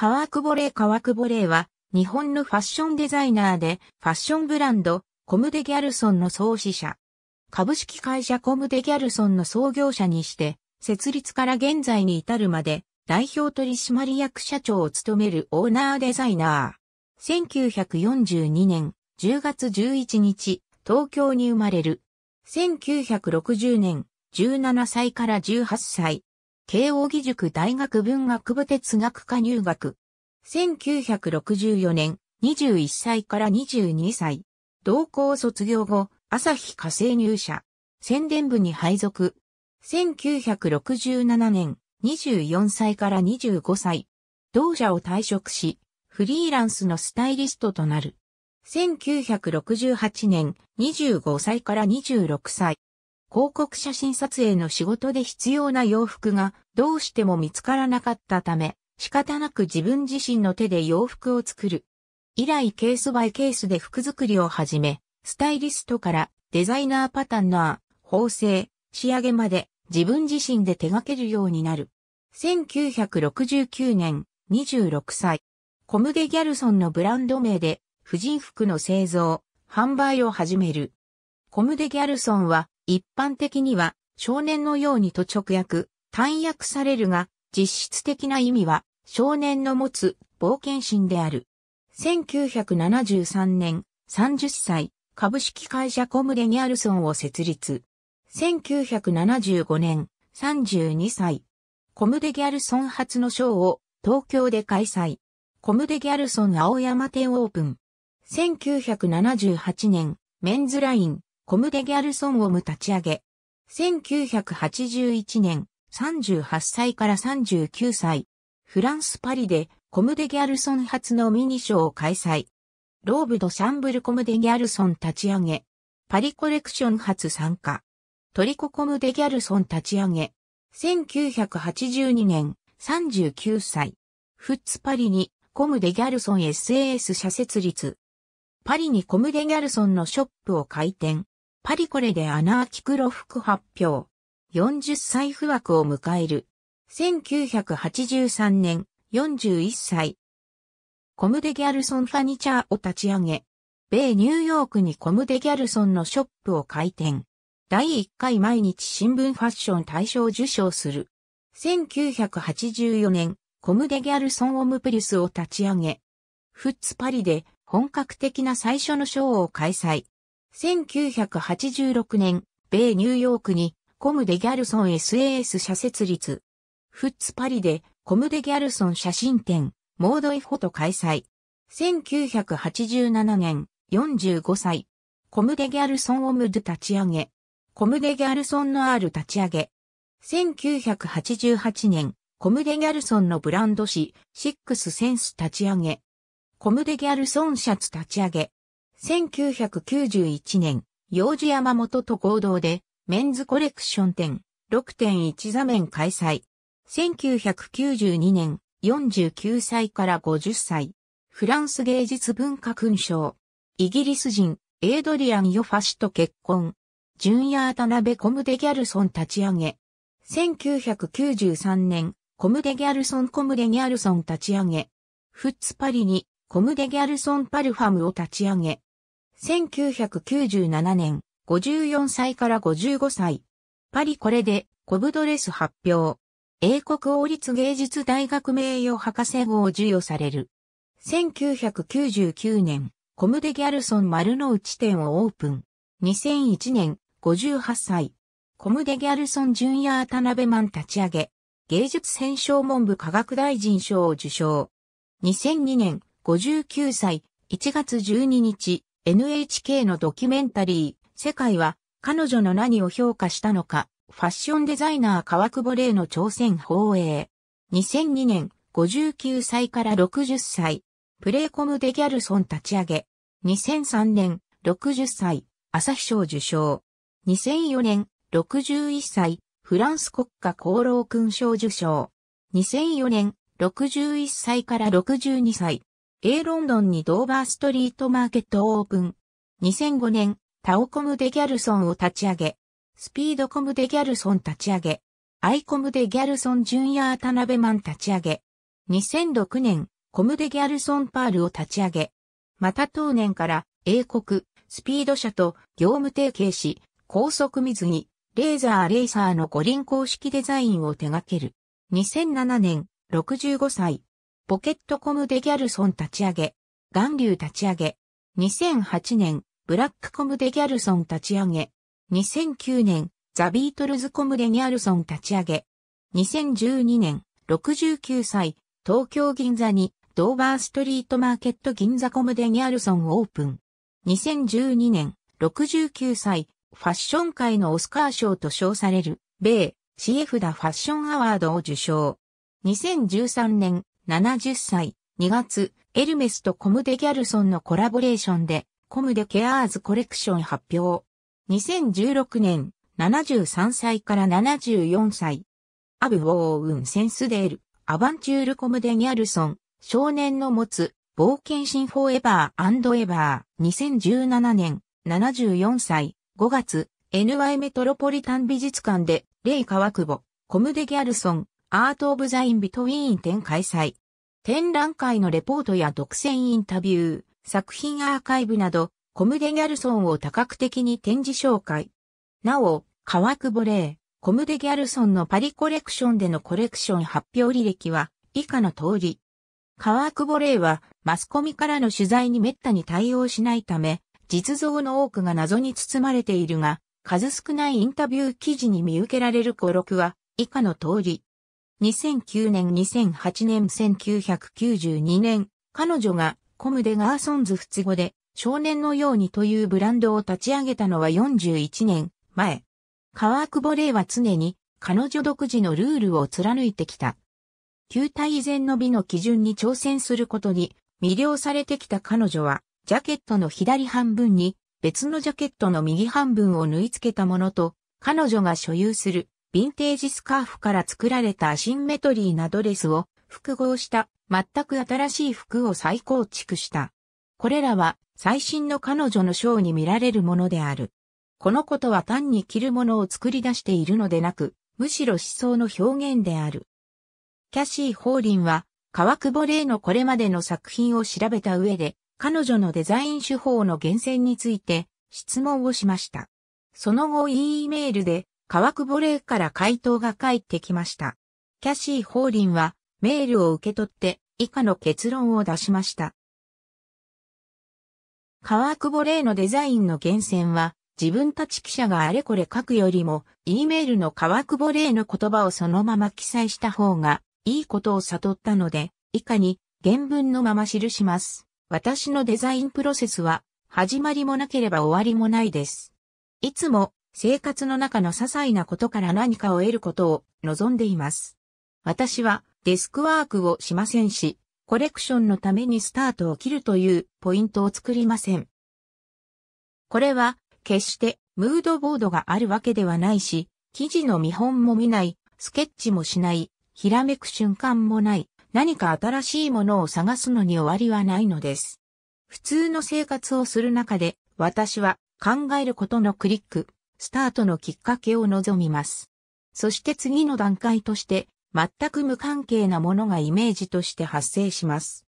川久保玲川久保玲は、日本のファッションデザイナーで、ファッションブランド、コムデギャルソンの創始者。株式会社コムデギャルソンの創業者にして、設立から現在に至るまで、代表取締役社長を務めるオーナーデザイナー。1942年10月11日、東京に生まれる。1960年、17歳から18歳、慶應義塾大学文学部哲学科入学。1964年、21歳から22歳。同校卒業後、朝日火星入社。宣伝部に配属。1967年、24歳から25歳。同社を退職し、フリーランスのスタイリストとなる。1968年、25歳から26歳。広告写真撮影の仕事で必要な洋服がどうしても見つからなかったため、仕方なく自分自身の手で洋服を作る。以来ケースバイケースで服作りを始め、スタイリストからデザイナーパターンナー、縫製、仕上げまで自分自身で手掛けるようになる。1969年、26歳。コムデ・ギャルソンのブランド名で、婦人服の製造、販売を始める。コムデ・ギャルソンは、一般的には少年のようにと直訳、単訳されるが、実質的な意味は少年の持つ冒険心である。1973年、30歳、株式会社コムデニャルソンを設立。1975年、32歳。コムデギャルソン初のショーを東京で開催。コムデギャルソン青山店オープン。1978年、メンズライン、コムデ・ギャルソン・オム立ち上げ。1981年、38歳から39歳。フランス・パリで、コムデ・ギャルソン初のミニショーを開催。ローブ・ド・シャンブル・コムデ・ギャルソン立ち上げ。パリコレクション初参加。トリコ・コムデ・ギャルソン立ち上げ。1982年、39歳。フッツ・パリに、コムデ・ギャルソン SAS 社設立。パリにコムデ・ギャルソンのショップを開店。パリコレでアナーキクロ服発表。40歳不惑を迎える。1983年、41歳。コムデギャルソンファニチャーを立ち上げ、米ニューヨークにコムデギャルソンのショップを開店。第1回毎日新聞ファッション大賞受賞する。1984年、コムデギャルソンオムプリスを立ち上げ、フッツパリで本格的な最初のショーを開催。1986年、米ニューヨークにコムデギャルソン SAS 社設立。フッツパリでコムデギャルソン写真展、モードイフォト開催。1987年、45歳。コムデギャルソンオムド立ち上げ。コムデギャルソンの R 立ち上げ。1988年、コムデギャルソンのブランド誌、シックスセンス立ち上げ。コムデギャルソンシャツ立ち上げ。1991年、幼児山本と合同で、メンズコレクション展6.1座面開催。1992年、49歳から50歳。フランス芸術文化勲章。イギリス人、エイドリアン・ヨファシと結婚。ジュンヤータナベ・コムデ・ギャルソン立ち上げ。1993年、コムデ・ギャルソン・コムデ・ギャルソン立ち上げ。フッツ・パリに、コムデ・ギャルソン・パルファムを立ち上げ。1997年、54歳から55歳。パリこれで、コブドレス発表。英国王立芸術大学名誉博士号を授与される。1999年、コムデギャルソン丸の内店をオープン。2001年、58歳。コムデギャルソンジュンヤー田辺マン立ち上げ。芸術編賞文部科学大臣賞を受賞。2002年、59歳、1月12日。NHK のドキュメンタリー、世界は彼女の何を評価したのか、ファッションデザイナー川久保玲の挑戦放映。2002年、59歳から60歳、プレイコムデギャルソン立ち上げ。2003年、60歳、朝日賞受賞。2004年、61歳、フランス国家功労勲章受賞。2004年、61歳から62歳、A ロンドンにドーバーストリートマーケットオープン。2005年、タオコムデギャルソンを立ち上げ、スピードコムデギャルソン立ち上げ、アイコムデギャルソンジュンヤー田辺マン立ち上げ、2006年、コムデギャルソンパールを立ち上げ、また当年から英国、スピード社と業務提携し、高速水着、レーザーレーサーの五輪公式デザインを手掛ける。2007年、65歳、ポケットコムデギャルソン立ち上げ、岩流立ち上げ、2008年、ブラックコムデギャルソン立ち上げ、2009年、ザ・ビートルズコムデギャルソン立ち上げ、2012年、69歳、東京銀座に、ドーバーストリートマーケット銀座コムデギャルソンオープン。2012年、69歳、ファッション界のオスカー賞と称される、米、シエフダファッションアワードを受賞。2013年、70歳、2月、エルメスとコムデ・ギャルソンのコラボレーションで、コムデ・ケアーズ・コレクション発表。2016年、73歳から74歳。アブ・ウォー・ウン・センスデール、アバンチュール・コムデ・ギャルソン、少年の持つ、冒険心フォーエバーエバー、2017年、74歳、5月、NY メトロポリタン美術館で、レイ・カワクボ、コムデ・ギャルソン、アート・オブ・ザ・イン・ビトウィーン展開催。展覧会のレポートや独占インタビュー、作品アーカイブなど、コムデ・ギャルソンを多角的に展示紹介。なお、川久保ー・コムデ・ギャルソンのパリコレクションでのコレクション発表履歴は、以下の通り。川久保ーは、マスコミからの取材に滅多に対応しないため、実像の多くが謎に包まれているが、数少ないインタビュー記事に見受けられる語録は、以下の通り。2009年2008年1992年、彼女がコムデガーソンズ仏語で少年のようにというブランドを立ち上げたのは41年前。川久保ーは常に彼女独自のルールを貫いてきた。球体以前の美の基準に挑戦することに魅了されてきた彼女は、ジャケットの左半分に別のジャケットの右半分を縫い付けたものと、彼女が所有するヴィンテージスカーフから作られたアシンメトリーなドレスを複合した全く新しい服を再構築した。これらは最新の彼女のショーに見られるものである。このことは単に着るものを作り出しているのでなく、むしろ思想の表現である。キャシー・ホーリンは、川久保玲のこれまでの作品を調べた上で、彼女のデザイン手法の厳選について質問をしました。その後 E メールで川久保霊から回答が返ってきました。キャシー・ホーリンはメールを受け取って以下の結論を出しました。川久保霊のデザインの源泉は自分たち記者があれこれ書くよりも E メールの川久保霊の言葉をそのまま記載した方がいいことを悟ったので以下に原文のまま記します。私のデザインプロセスは始まりもなければ終わりもないです。いつも生活の中の些細なことから何かを得ることを望んでいます。私はデスクワークをしませんし、コレクションのためにスタートを切るというポイントを作りません。これは決してムードボードがあるわけではないし、記事の見本も見ない、スケッチもしない、ひらめく瞬間もない、何か新しいものを探すのに終わりはないのです。普通の生活をする中で、私は考えることのクリック、スタートのきっかけを望みます。そして次の段階として、全く無関係なものがイメージとして発生します。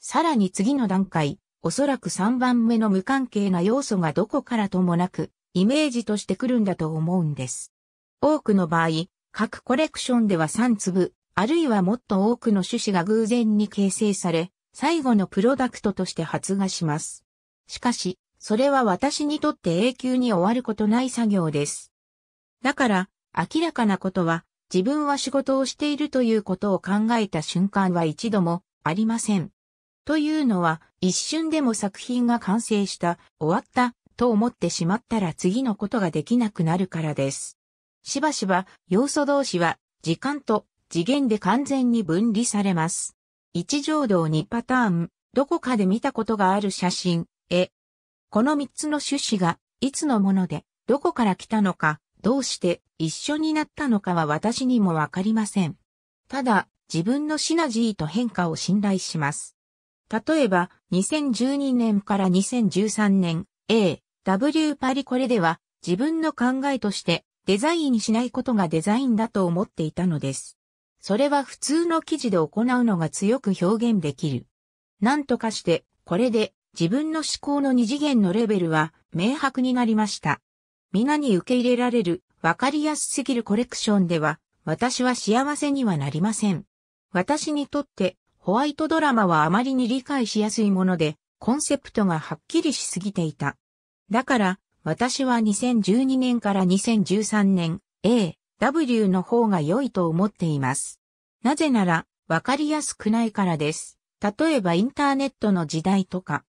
さらに次の段階、おそらく3番目の無関係な要素がどこからともなく、イメージとしてくるんだと思うんです。多くの場合、各コレクションでは3粒、あるいはもっと多くの種子が偶然に形成され、最後のプロダクトとして発芽します。しかし、それは私にとって永久に終わることない作業です。だから、明らかなことは、自分は仕事をしているということを考えた瞬間は一度もありません。というのは、一瞬でも作品が完成した、終わった、と思ってしまったら次のことができなくなるからです。しばしば、要素同士は、時間と次元で完全に分離されます。一条道にパターン、どこかで見たことがある写真、絵、この三つの種子が、いつのもので、どこから来たのか、どうして一緒になったのかは私にもわかりません。ただ、自分のシナジーと変化を信頼します。例えば、2012年から2013年、A、W パリこれでは、自分の考えとして、デザインしないことがデザインだと思っていたのです。それは普通の記事で行うのが強く表現できる。なんとかして、これで自分の思考の二次元のレベルは明白になりました。皆に受け入れられる、分かりやすすぎるコレクションでは、私は幸せにはなりません。私にとって、ホワイトドラマはあまりに理解しやすいもので、コンセプトがはっきりしすぎていた。だから、私は2012年から2013年、A、W の方が良いと思っています。なぜなら、分かりやすくないからです。例えばインターネットの時代とか。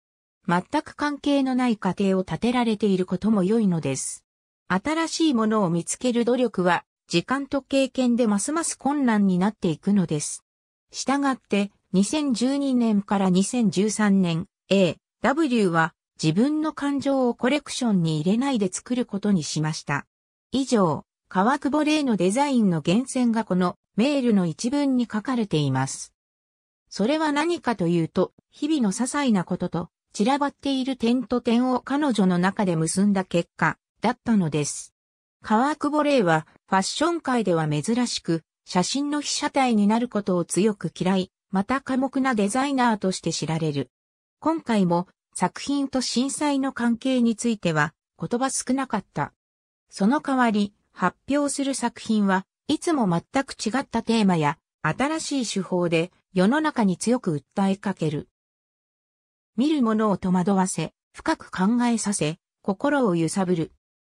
全く関係のない過程を立てられていることも良いのです。新しいものを見つける努力は、時間と経験でますます困難になっていくのです。したがって、2012年から2013年、A、W は自分の感情をコレクションに入れないで作ることにしました。以上、川久保玲のデザインの源泉がこのメールの一文に書かれています。それは何かというと、日々の些細なことと散らばっている点と点を彼女の中で結んだ結果だったのです。川久保ーはファッション界では珍しく写真の被写体になることを強く嫌い、また寡黙なデザイナーとして知られる。今回も作品と震災の関係については言葉少なかった。その代わり発表する作品はいつも全く違ったテーマや新しい手法で世の中に強く訴えかける。見る者を戸惑わせ、深く考えさせ、心を揺さぶる。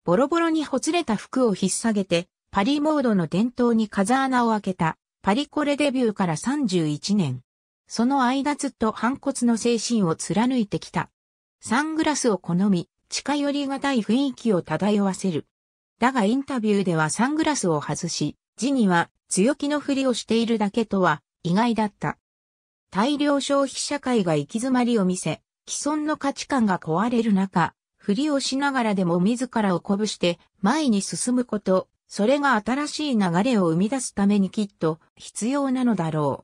ボロボロにほつれた服を引っさげて、パリモードの伝統に風穴を開けた、パリコレデビューから31年。その間ずっと反骨の精神を貫いてきた。サングラスを好み、近寄りがたい雰囲気を漂わせる。だがインタビューではサングラスを外し、字には強気のふりをしているだけとは意外だった。大量消費社会が行き詰まりを見せ、既存の価値観が壊れる中、ふりをしながらでも自らを鼓舞して前に進むこと、それが新しい流れを生み出すためにきっと必要なのだろう。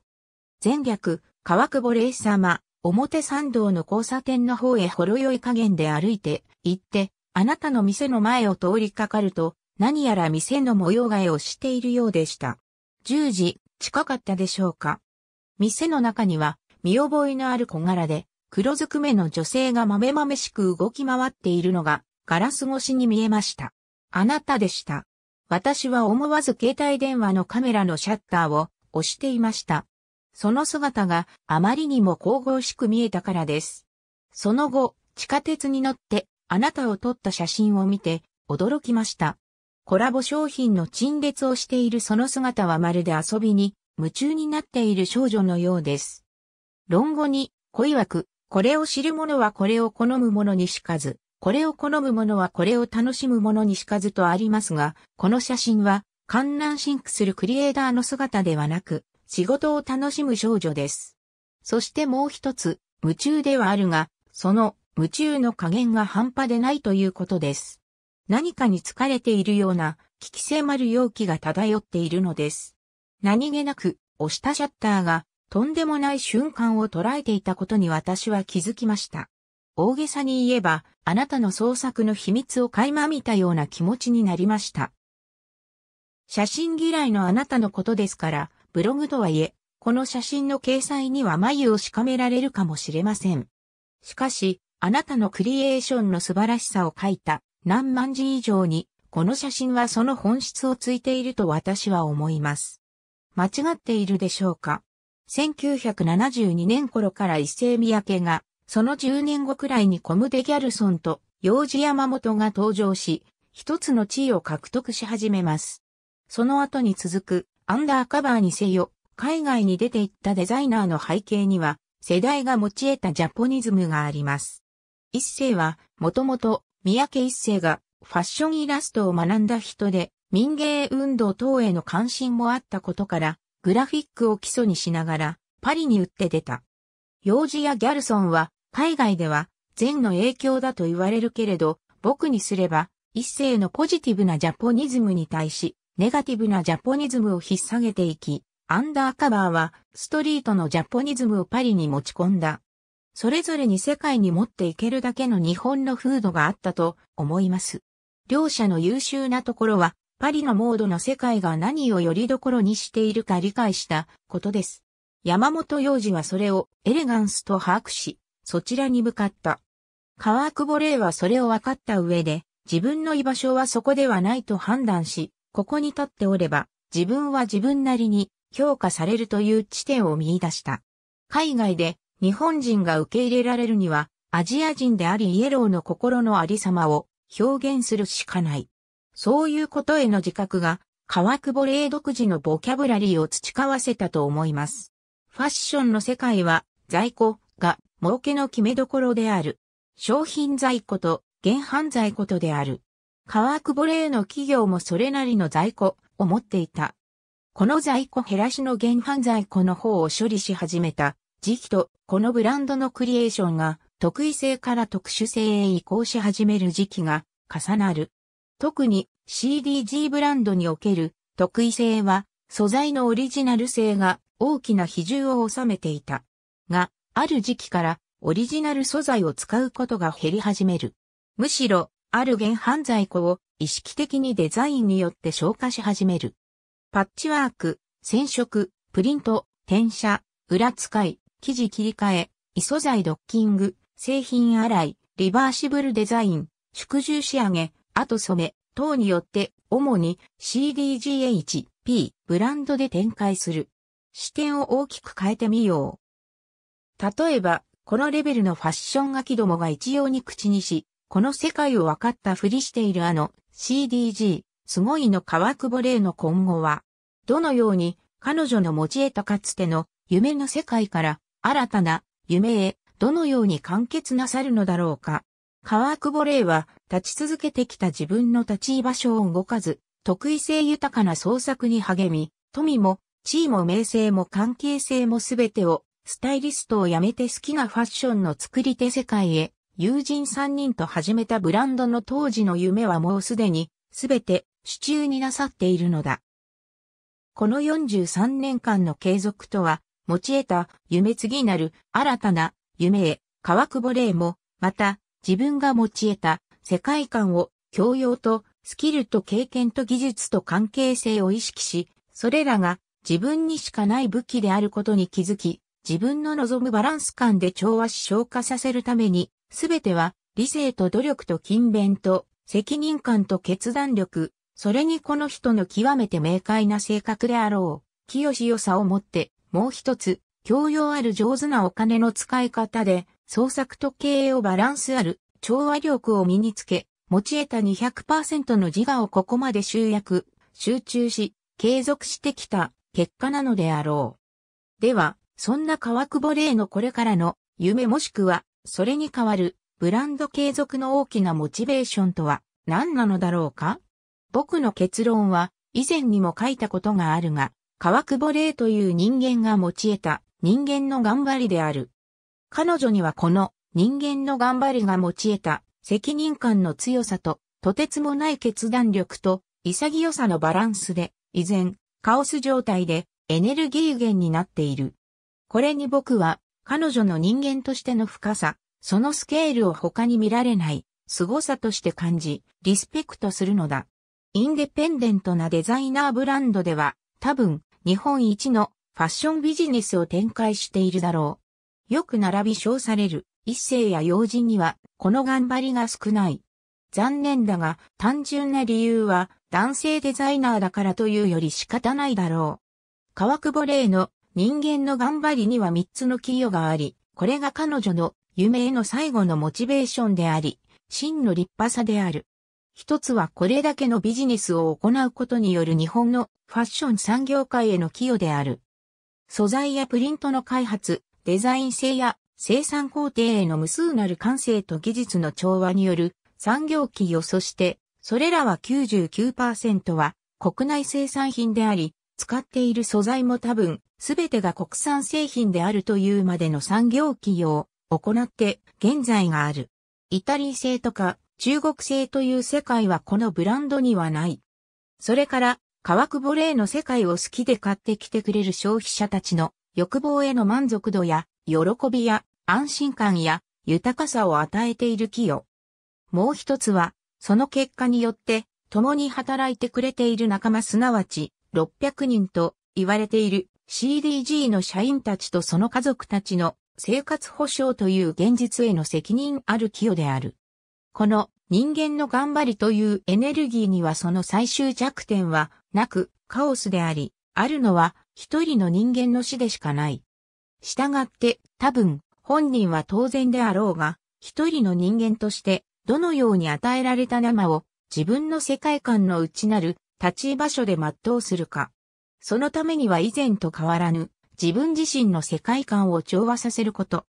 前略、川久保礼様、表参道の交差点の方へほろ酔い加減で歩いて行って、あなたの店の前を通りかかると、何やら店の模様替えをしているようでした。10時、近かったでしょうか店の中には、見覚えのある小柄で、黒ずくめの女性がまめまめしく動き回っているのが、ガラス越しに見えました。あなたでした。私は思わず携帯電話のカメラのシャッターを押していました。その姿があまりにも神々しく見えたからです。その後、地下鉄に乗ってあなたを撮った写真を見て驚きました。コラボ商品の陳列をしているその姿はまるで遊びに夢中になっている少女のようです。論語に、恋曰く、これを知る者はこれを好む者にしかず、これを好む者はこれを楽しむ者にしかずとありますが、この写真は、観覧シンクするクリエイターの姿ではなく、仕事を楽しむ少女です。そしてもう一つ、夢中ではあるが、その夢中の加減が半端でないということです。何かに疲れているような、危機迫る容器が漂っているのです。何気なく押したシャッターがとんでもない瞬間を捉えていたことに私は気づきました。大げさに言えば、あなたの創作の秘密を垣間見たような気持ちになりました。写真嫌いのあなたのことですから、ブログとはいえ、この写真の掲載には眉をしかめられるかもしれません。しかし、あなたのクリエーションの素晴らしさを書いた何万字以上に、この写真はその本質をついていると私は思います。間違っているでしょうか。1972年頃から伊勢三宅が、その10年後くらいにコムデギャルソンと幼児山本が登場し、一つの地位を獲得し始めます。その後に続く、アンダーカバーにせよ、海外に出て行ったデザイナーの背景には、世代が持ち得たジャポニズムがあります。一世は、もともと、三宅一世がファッションイラストを学んだ人で、民芸運動等への関心もあったことから、グラフィックを基礎にしながら、パリに打って出た。幼児やギャルソンは、海外では、善の影響だと言われるけれど、僕にすれば、一世のポジティブなジャポニズムに対し、ネガティブなジャポニズムを引っ提げていき、アンダーカバーは、ストリートのジャポニズムをパリに持ち込んだ。それぞれに世界に持っていけるだけの日本の風土があったと思います。両者の優秀なところは、パリのモードの世界が何をよりどころにしているか理解したことです。山本洋次はそれをエレガンスと把握し、そちらに向かった。川久保ーはそれを分かった上で、自分の居場所はそこではないと判断し、ここに立っておれば、自分は自分なりに評価されるという地点を見出した。海外で日本人が受け入れられるには、アジア人でありイエローの心のありさまを表現するしかない。そういうことへの自覚が、川久保霊独自のボキャブラリーを培わせたと思います。ファッションの世界は、在庫が儲けの決めどころである。商品在庫と原犯在庫とである。川久保霊の企業もそれなりの在庫を持っていた。この在庫減らしの原犯在庫の方を処理し始めた時期と、このブランドのクリエーションが特異性から特殊性へ移行し始める時期が重なる。特に CDG ブランドにおける特異性は素材のオリジナル性が大きな比重を収めていた。が、ある時期からオリジナル素材を使うことが減り始める。むしろ、ある原犯罪庫を意識的にデザインによって消化し始める。パッチワーク、染色、プリント、転写、裏使い、生地切り替え、異素材ドッキング、製品洗い、リバーシブルデザイン、縮重仕上げ、後染め等によって主に CDGH、P ブランドで展開する。視点を大きく変えてみよう。例えば、このレベルのファッション書きどもが一様に口にし、この世界を分かったふりしているあの CDG、すごいの川久保霊の今後は、どのように彼女の持ち得たかつての夢の世界から新たな夢へどのように完結なさるのだろうか。川久保霊は立ち続けてきた自分の立ち居場所を動かず、得意性豊かな創作に励み、富も、地位も名声も関係性もすべてを、スタイリストを辞めて好きなファッションの作り手世界へ、友人3人と始めたブランドの当時の夢はもうすでに、すべて、手中になさっているのだ。この43年間の継続とは、持ち得た夢次なる新たな夢へ、川久保霊も、また自分が持ち得た世界観を教養とスキルと経験と技術と関係性を意識し、それらが自分にしかない武器であることに気づき、自分の望むバランス感で調和し消化させるために、すべては理性と努力と勤勉と責任感と決断力、それにこの人の極めて明快な性格であろう。清し良さを持って、もう一つ、教養ある上手なお金の使い方で、創作と経営をバランスある、調和力を身につけ、持ち得た200%の自我をここまで集約、集中し、継続してきた結果なのであろう。では、そんな川久保玲のこれからの夢もしくは、それに代わるブランド継続の大きなモチベーションとは何なのだろうか僕の結論は以前にも書いたことがあるが、川久保玲という人間が持ち得た人間の頑張りである。彼女にはこの人間の頑張りが持ち得た責任感の強さと、とてつもない決断力と、潔さのバランスで、依然、カオス状態で、エネルギー源になっている。これに僕は、彼女の人間としての深さ、そのスケールを他に見られない、凄さとして感じ、リスペクトするのだ。インデペンデントなデザイナーブランドでは、多分、日本一のファッションビジネスを展開しているだろう。よく並び称される一世や用人には、この頑張りが少ない。残念だが、単純な理由は、男性デザイナーだからというより仕方ないだろう。川久保玲の人間の頑張りには三つの寄与があり、これが彼女の夢への最後のモチベーションであり、真の立派さである。一つはこれだけのビジネスを行うことによる日本のファッション産業界への寄与である。素材やプリントの開発、デザイン性や生産工程への無数なる感性と技術の調和による産業企業そして、それらは99%は国内生産品であり、使っている素材も多分、すべてが国産製品であるというまでの産業企業を行って現在がある。イタリー製とか中国製という世界はこのブランドにはない。それから、川久保霊の世界を好きで買ってきてくれる消費者たちの欲望への満足度や喜びや安心感や豊かさを与えている寄与。もう一つは、その結果によって、共に働いてくれている仲間すなわち、600人と言われている CDG の社員たちとその家族たちの生活保障という現実への責任ある寄与である。この人間の頑張りというエネルギーにはその最終弱点はなくカオスであり、あるのは一人の人間の死でしかない。したがって多分本人は当然であろうが、一人の人間として、どのように与えられた生を、自分の世界観の内なる、立ち場所で全うするか。そのためには以前と変わらぬ、自分自身の世界観を調和させること。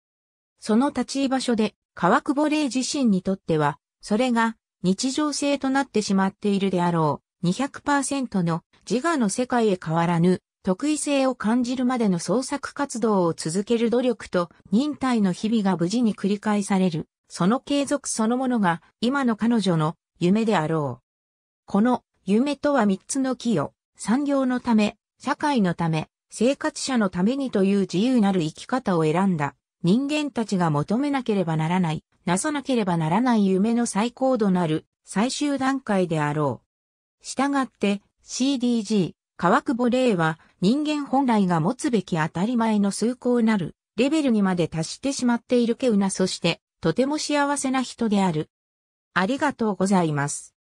その立ち場所で、川久保玲自身にとっては、それが日常性となってしまっているであろう、200%の自我の世界へ変わらぬ特異性を感じるまでの創作活動を続ける努力と忍耐の日々が無事に繰り返される、その継続そのものが今の彼女の夢であろう。この夢とは三つの木を産業のため、社会のため、生活者のためにという自由なる生き方を選んだ人間たちが求めなければならない、なさなければならない夢の最高度なる最終段階であろう。したがって CDG、川久保玲は人間本来が持つべき当たり前の崇高なるレベルにまで達してしまっているけうなそしてとても幸せな人である。ありがとうございます。